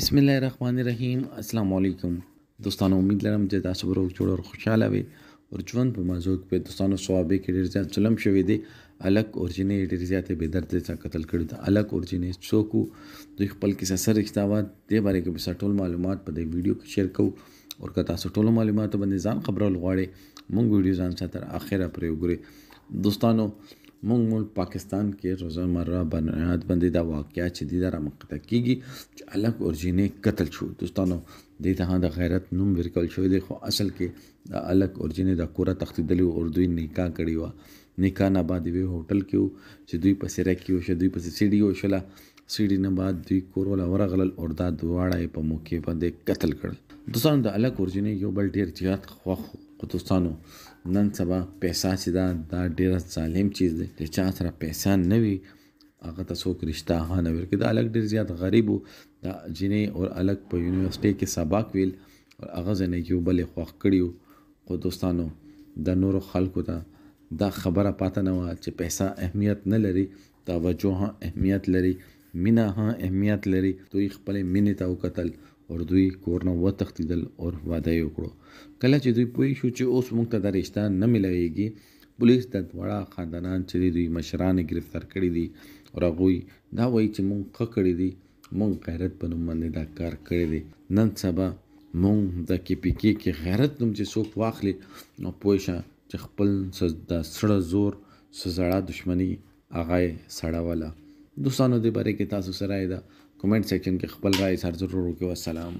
بسم الله الرحمن الرحیم السلام علیکم دوستانو امید لرم چې تاسو به روغ جوړ او خوشاله وي او ژوند په موضوع کې دوستانو ثوابې کې ډېر زیات چلم شوی دی الک اورجینې ډېر زیات به درد ته قتل کړی دی الک اورجینې څوک دوی خپل کیسه سره اختیارات دې باره کې به ټول معلومات په دې ویډیو کې شیر کوو او که تاسو ټول معلومات باندې ځان خبرول غواړئ مونږ ویډیو ځان سره تر اخره پرې وګورئ دوستانو مونږ مول پاکستان کې روزمره بنیاد باندې دا واقعیا چې د را مقطع کیږي چې الګ اورجینې قتل شو دوستانو د ته د غیرت نوم ورکول شوی دی خو اصل کې د الګ اورجینې د کوره تختیدلی اردوی نکاح کړی و نکاح نه بعد وی هوټل کې چې دوی پسې راکیو شه دوی پسې سیډي وشله سیډي نه بعد دوی کور ولا ورغلل اور دا دواړه په موقع باندې قتل کړل دوستانو د الګ اورجینې یو بل ډیر زیات خوخ قطوستانو نن سبا پیسې چې دا دا ډیره ظالم چیز دی چې چا سره پیسې نه وي هغه ته څوک رشتہ نه ورکړي دا الګ ډیر زیات غریب دا جنې او الګ په یونیورسيټي کې سبق ویل او هغه ځنه یو بل خوښ کړیو قطوستانو د نورو خلکو ته دا خبره پاته نه و چې پیسې اهمیت نه لري توجه اهمیت لري مینا اهمیت لري دوی خپل مینې ته وکتل ور دوی کور نه وتښتیدل او واده یې وکړو کله چې دوی پوه شو چې اوس موږ ته د رشتہ نه ملایږي پولیس د دواړه خاندانان چې دوی مشران گرفتار کړي دي او هغوی دا وایي چې موږ ښه کړي دي مونږ غیرت په نوم باندې دا کار کړی دی نن سبا مونږ د کې پی کې کې غیرت نوم چې څوک واخلي نو پوه شه چې خپل د سړه زور سزړه دشمني هغه یې سړه وله دوستانو دې باره کې تاسو سره دا کومنټ سیکشن کې خپل رائے سر ضرور وکړئ والسلام